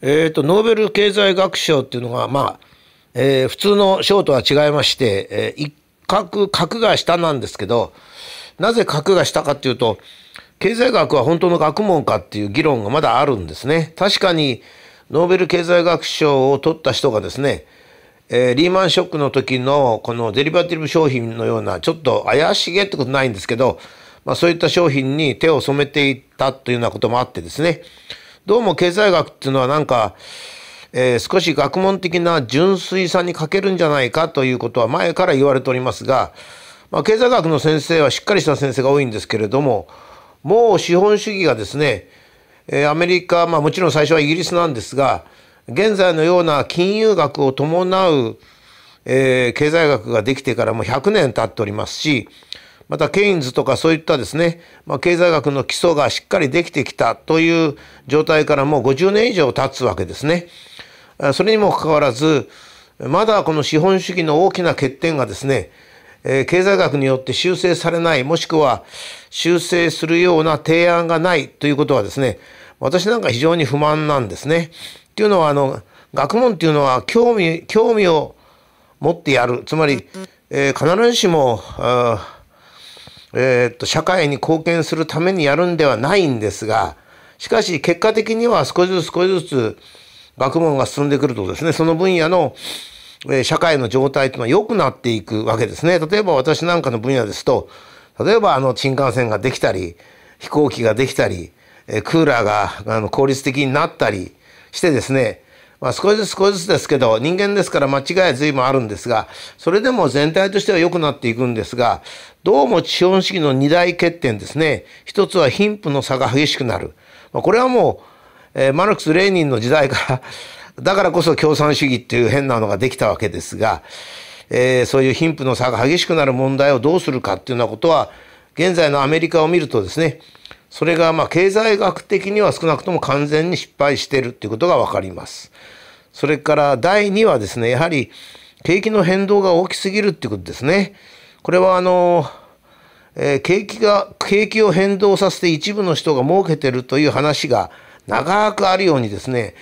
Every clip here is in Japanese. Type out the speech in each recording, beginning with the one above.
えーと、ノーベル経済学賞っていうのが、まあえー、普通の賞とは違いまして、えー、一角格が下なんですけどなぜ格が下かっていうと経済学は本当の学問かっていう議論がまだあるんですね。確かにノーベル経済学賞を取った人がですね、えー、リーマンショックの時のこのデリバティブ商品のようなちょっと怪しげってことないんですけど、まあ、そういった商品に手を染めていったというようなこともあってですねどうも経済学っていうのはなんか、えー、少し学問的な純粋さに欠けるんじゃないかということは前から言われておりますが、まあ、経済学の先生はしっかりした先生が多いんですけれどももう資本主義がですね、えー、アメリカ、まあ、もちろん最初はイギリスなんですが現在のような金融学を伴う、えー、経済学ができてからもう100年経っておりますしまたケインズとかそういったですね、まあ、経済学の基礎がしっかりできてきたという状態からもう50年以上経つわけですね。それにもかかわらず、まだこの資本主義の大きな欠点がですね、え経済学によって修正されない、もしくは修正するような提案がないということはですね、私なんか非常に不満なんですね。というのは、あの、学問というのは興味、興味を持ってやる。つまり、えー、必ずしも、あえー、っと社会に貢献するためにやるんではないんですがしかし結果的には少しずつ少しずつ学問が進んでくるとですねその分野の社会の状態というのは良くなっていくわけですね。例えば私なんかの分野ですと例えばあの新幹線ができたり飛行機ができたりクーラーがあの効率的になったりしてですねまあ、少しずつ少しずつですけど人間ですから間違いは随分あるんですがそれでも全体としては良くなっていくんですがどうも資本主義の二大欠点ですね一つは貧富の差が激しくなる、まあ、これはもう、えー、マルクス・レーニンの時代から だからこそ共産主義っていう変なのができたわけですが、えー、そういう貧富の差が激しくなる問題をどうするかっていうようなことは現在のアメリカを見るとですねそれがまあ経済学的には少なくとも完全に失敗しているということがわかります。それから第2はですね、やはり景気の変動が大きすぎるっていうことですね。これはあの、えー、景気が、景気を変動させて一部の人が儲けてるという話が長くあるようにですね、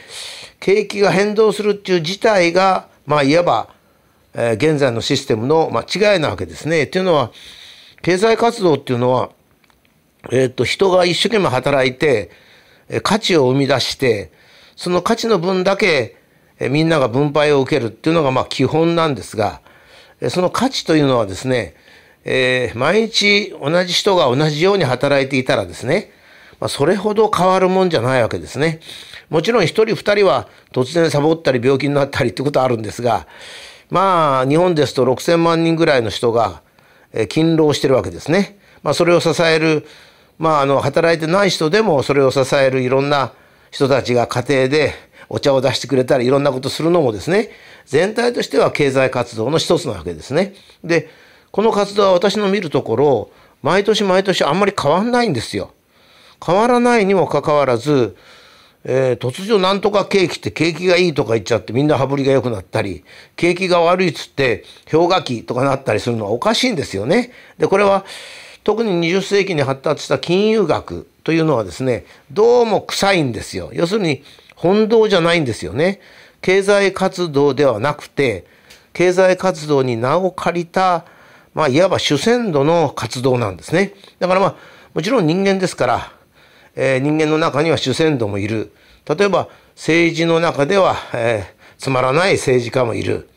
景気が変動するっていう事態が、まあいわば、えー、現在のシステムの間違いなわけですね。というのは、経済活動っていうのは、えっ、ー、と、人が一生懸命働いて、価値を生み出して、その価値の分だけ、みんなが分配を受けるっていうのが、まあ、基本なんですが、その価値というのはですね、えー、毎日同じ人が同じように働いていたらですね、まあ、それほど変わるもんじゃないわけですね。もちろん一人二人は突然サボったり病気になったりってことはあるんですが、まあ、日本ですと6,000万人ぐらいの人が勤労してるわけですね。まあ、それを支えるまあ、あの働いてない人でもそれを支えるいろんな人たちが家庭でお茶を出してくれたりいろんなことするのもですね全体としては経済活動の一つなわけですね。でこの活動は私の見るところ毎年毎年あんまり変わんないんですよ。変わらないにもかかわらず、えー、突如なんとか景気って景気がいいとか言っちゃってみんな羽振りが良くなったり景気が悪いっつって氷河期とかなったりするのはおかしいんですよね。でこれは、特に20世紀に発達した金融学というのはですね、どうも臭いんですよ。要するに本道じゃないんですよね。経済活動ではなくて、経済活動に名を借りた、まあ、いわば主戦度の活動なんですね。だからまあ、もちろん人間ですから、えー、人間の中には主戦度もいる。例えば、政治の中では、えー、つまらない政治家もいる。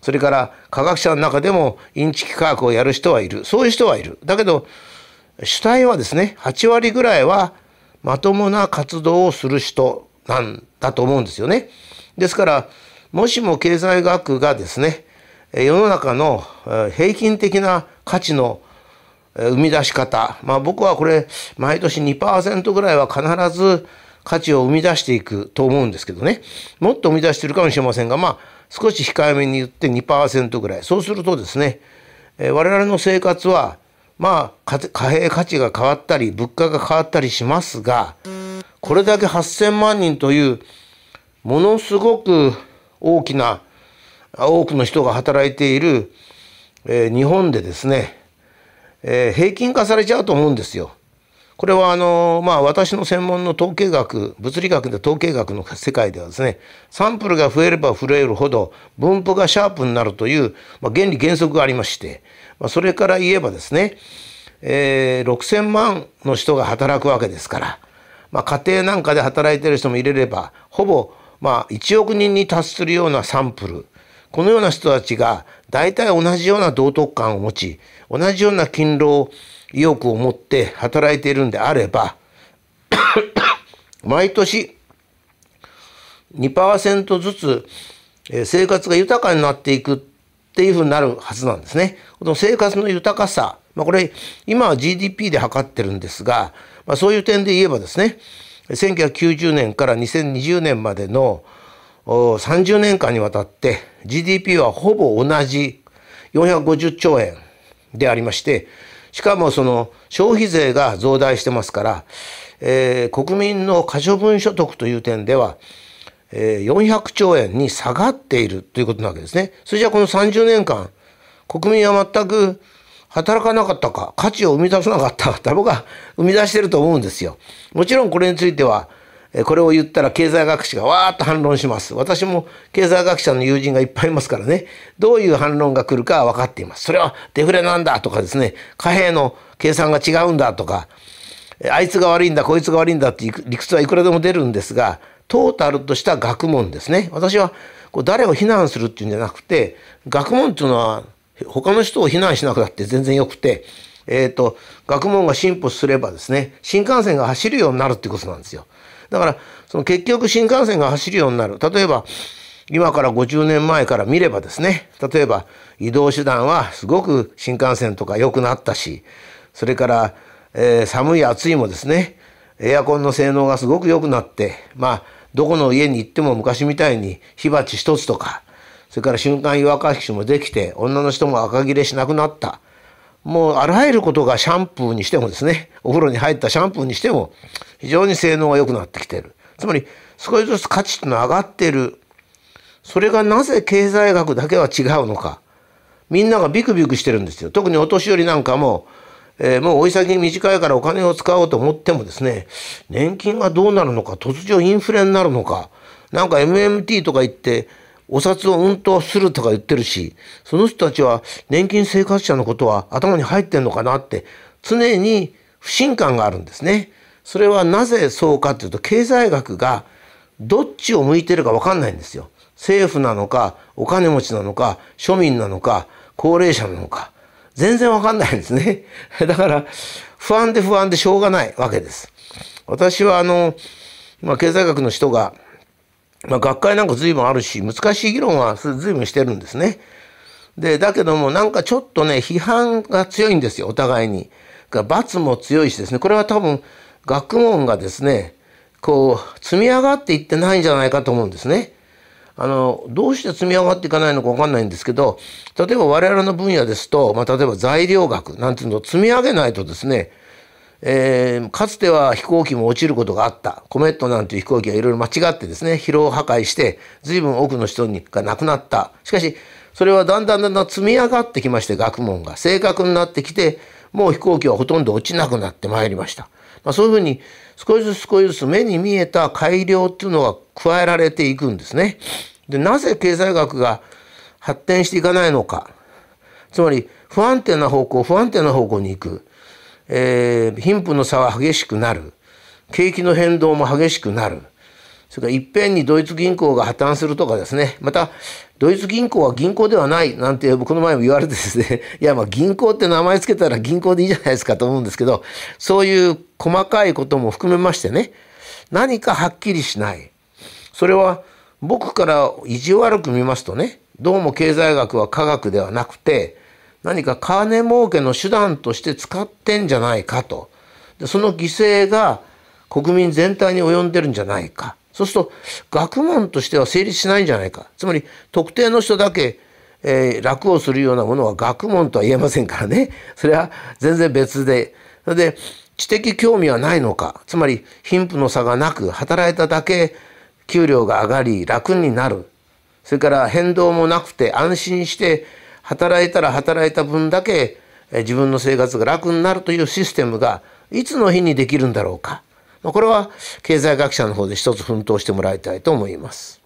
それから科学者の中でもインチキ科学をやる人はいるそういう人はいるだけど主体はですね8割ぐらいはまともな活動をする人なんだと思うんですよね。ですからもしも経済学がですね世の中の平均的な価値の生み出し方、まあ、僕はこれ毎年2%ぐらいは必ず価値を生み出していくと思うんですけどねもっと生み出してるかもしれませんがまあ少し控えめに言って2%ぐらいそうするとですね、えー、我々の生活はまあ貨幣価値が変わったり物価が変わったりしますがこれだけ8,000万人というものすごく大きな多くの人が働いている、えー、日本でですね、えー、平均化されちゃうと思うんですよ。これはあの、まあ、私の専門の統計学、物理学で統計学の世界ではですね、サンプルが増えれば増えるほど分布がシャープになるという、まあ、原理原則がありまして、まあ、それから言えばですね、えー、6000万の人が働くわけですから、まあ、家庭なんかで働いてる人も入れれば、ほぼまあ1億人に達するようなサンプル、このような人たちが大体同じような道徳観を持ち、同じような勤労意欲を持って働いているんであれば、毎年2%ずつ生活が豊かになっていくっていうふうになるはずなんですね。この生活の豊かさ、まあ、これ今は GDP で測ってるんですが、まあ、そういう点で言えばですね1990年から2020年までの30年間にわたって GDP はほぼ同じ450兆円でありまして、しかもその消費税が増大してますから、えー、国民の可処分所得という点では、えー、400兆円に下がっているということなわけですね。それじゃあこの30年間、国民は全く働かなかったか、価値を生み出さなかったかって僕は生み出してると思うんですよ。もちろんこれについては、これを言ったら経済学者がわーっと反論します。私も経済学者の友人がいっぱいいますからね、どういう反論が来るかは分かっています。それはデフレなんだとかですね、貨幣の計算が違うんだとか、あいつが悪いんだ、こいつが悪いんだっていう理屈はいくらでも出るんですが、トータルとした学問ですね。私はこう誰を非難するっていうんじゃなくて、学問っていうのは他の人を非難しなくなって全然よくて、えっ、ー、と、学問が進歩すればですね、新幹線が走るようになるってことなんですよ。だから、その結局新幹線が走るようになる。例えば、今から50年前から見ればですね、例えば移動手段はすごく新幹線とか良くなったし、それから、えー、寒い暑いもですね、エアコンの性能がすごく良くなって、まあ、どこの家に行っても昔みたいに火鉢一つとか、それから瞬間湯沸かしもできて、女の人も赤切れしなくなった。もうあらゆることがシャンプーにしてもですねお風呂に入ったシャンプーにしても非常に性能が良くなってきてるつまり少しずつ価値っていうのは上がってるそれがなぜ経済学だけは違うのかみんながビクビクしてるんですよ特にお年寄りなんかも、えー、もう追い先短いからお金を使おうと思ってもですね年金がどうなるのか突如インフレになるのかなんか MMT とか言ってお札をうんとするとか言ってるし、その人たちは年金生活者のことは頭に入ってんのかなって常に不信感があるんですね。それはなぜそうかっていうと経済学がどっちを向いてるかわかんないんですよ。政府なのか、お金持ちなのか、庶民なのか、高齢者なのか。全然わかんないんですね。だから不安で不安でしょうがないわけです。私はあの、まあ、経済学の人がまあ、学会なんか随分あるし難しい議論は随分してるんですね。でだけどもなんかちょっとね批判が強いんですよお互いに。罰も強いしですねこれは多分学問がですねこう積み上がっていってないんじゃないかと思うんですね。あのどうして積み上がっていかないのか分かんないんですけど例えば我々の分野ですと、まあ、例えば材料学なんていうのを積み上げないとですねえー、かつては飛行機も落ちることがあったコメットなんていう飛行機はいろいろ間違ってですね疲労破壊して随分多くの人が亡くなったしかしそれはだんだんだんだん積み上がってきまして学問が正確になってきてもう飛行機はほとんど落ちなくなってまいりました、まあ、そういうふうに少しずつ少しずつ目に見えた改良っていうのが加えられていくんですねでなぜ経済学が発展していかないのかつまり不安定な方向不安定な方向に行くえー、貧富の差は激しくなる景気の変動も激しくなるそれからいっぺんにドイツ銀行が破綻するとかですねまたドイツ銀行は銀行ではないなんて僕の前も言われてですね いやまあ銀行って名前つけたら銀行でいいじゃないですかと思うんですけどそういう細かいことも含めましてね何かはっきりしないそれは僕から意地悪く見ますとねどうも経済学は科学ではなくて何か金儲けの手段として使ってんじゃないかと。でその犠牲が国民全体に及んでるんじゃないか。そうすると学問としては成立しないんじゃないか。つまり特定の人だけ、えー、楽をするようなものは学問とは言えませんからね。それは全然別で。で知的興味はないのか。つまり貧富の差がなく働いただけ給料が上がり楽になる。それから変動もなくて安心して働いたら働いた分だけ自分の生活が楽になるというシステムがいつの日にできるんだろうかこれは経済学者の方で一つ奮闘してもらいたいと思います。